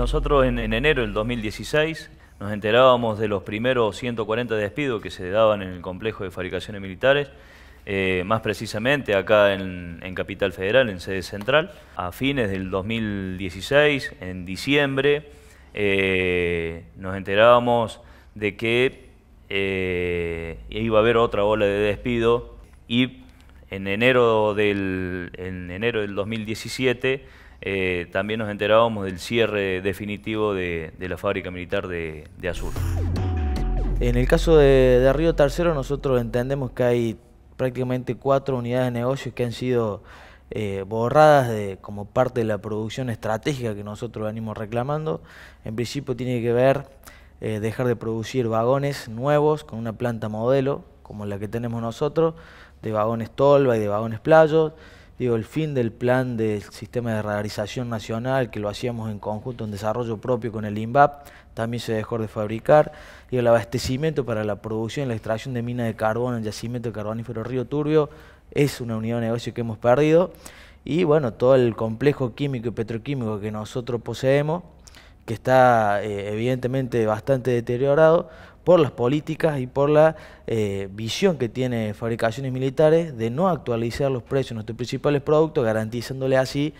Nosotros en, enero del 2016 nos enterábamos de los primeros 140 despidos que se daban en el complejo de fabricaciones militares, eh, más precisamente acá en, Capital Federal, en sede central. A fines del 2016, en diciembre, eh, nos enterábamos de que eh, iba a haber otra ola de despido y en enero del, en enero del 2017 eh, también nos enterábamos del cierre definitivo de, la fábrica militar de, Azul. En el caso de, Río Tercero nosotros entendemos que hay prácticamente cuatro unidades de negocios que han sido eh, borradas como parte de la producción estratégica que nosotros venimos reclamando. En principio tiene que ver eh, dejar de producir vagones nuevos con una planta modelo como la que tenemos nosotros, de vagones tolva y de vagones playos. Digo, el fin del plan del sistema de radarización nacional, que lo hacíamos en conjunto en desarrollo propio con el INVAP, también se dejó de fabricar. Y el abastecimiento para la producción y la extracción de mina de carbón en el yacimiento de carbonífero Río Turbio es una unidad de negocio que hemos perdido. Y bueno, todo el complejo químico y petroquímico que nosotros poseemos, que está eh, evidentemente bastante deteriorado, por las políticas y por la eh, visión que tiene Fabricaciones Militares de no actualizar los precios de nuestros principales productos, garantizándole así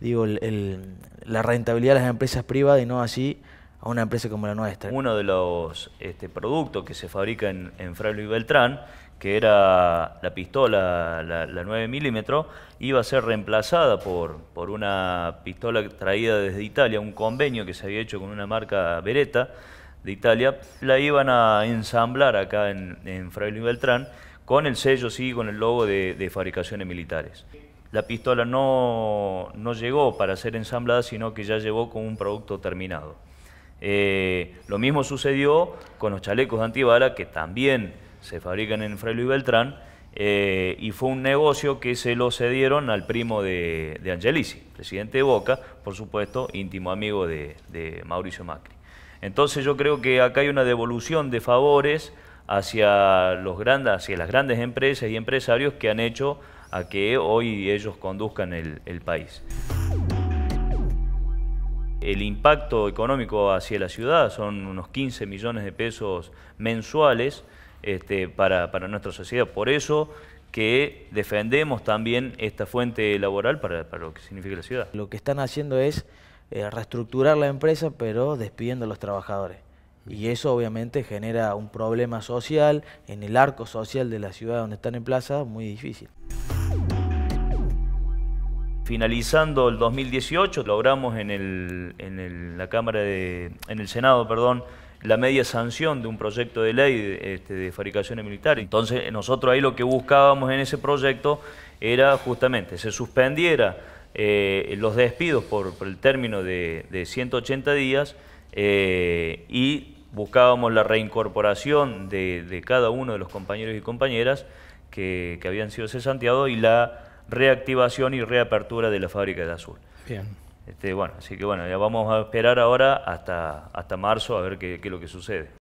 digo, la rentabilidad a las empresas privadas y no así a una empresa como la nuestra. Uno de los este, productos que se fabrica en, Fray Luis y Beltrán, que era la pistola, la, 9 milímetros, iba a ser reemplazada por, por una pistola traída desde Italia, un convenio que se había hecho con una marca Beretta, de Italia, la iban a ensamblar acá en, en Fraile Beltrán con el sello, sí, con el logo de, de fabricaciones militares. La pistola no, no, llegó para ser ensamblada, sino que ya llegó con un producto terminado. Eh, lo mismo sucedió con los chalecos de antibala, que también se fabrican en Fraile Beltrán, eh, y fue un negocio que se lo cedieron al primo de, de Angelici, presidente de Boca, por supuesto, íntimo amigo de, de Mauricio Macri. Entonces yo creo que acá hay una devolución de favores hacia, los grandes, hacia las grandes empresas y empresarios que han hecho a que hoy ellos conduzcan el, país. El impacto económico hacia la ciudad son unos 15 millones de pesos mensuales este, para, nuestra sociedad. Por eso que defendemos también esta fuente laboral para, para, lo que significa la ciudad. Lo que están haciendo es eh, reestructurar la empresa, pero despidiendo a los trabajadores. Y eso obviamente genera un problema social en el arco social de la ciudad donde están en plaza, muy difícil. Finalizando el 2018 logramos en el, la Cámara de, en el Senado, perdón, la media sanción de un proyecto de ley este, de fabricaciones militares. Entonces nosotros ahí lo que buscábamos en ese proyecto era justamente se suspendiera eh, los despidos por, el término de, 180 días eh, y buscábamos la reincorporación de, cada uno de los compañeros y compañeras que, habían sido cesanteados y la reactivación y reapertura de la fábrica de azul. Bien. Este, bueno, así que bueno, ya vamos a esperar ahora hasta, hasta marzo a ver qué es lo que sucede.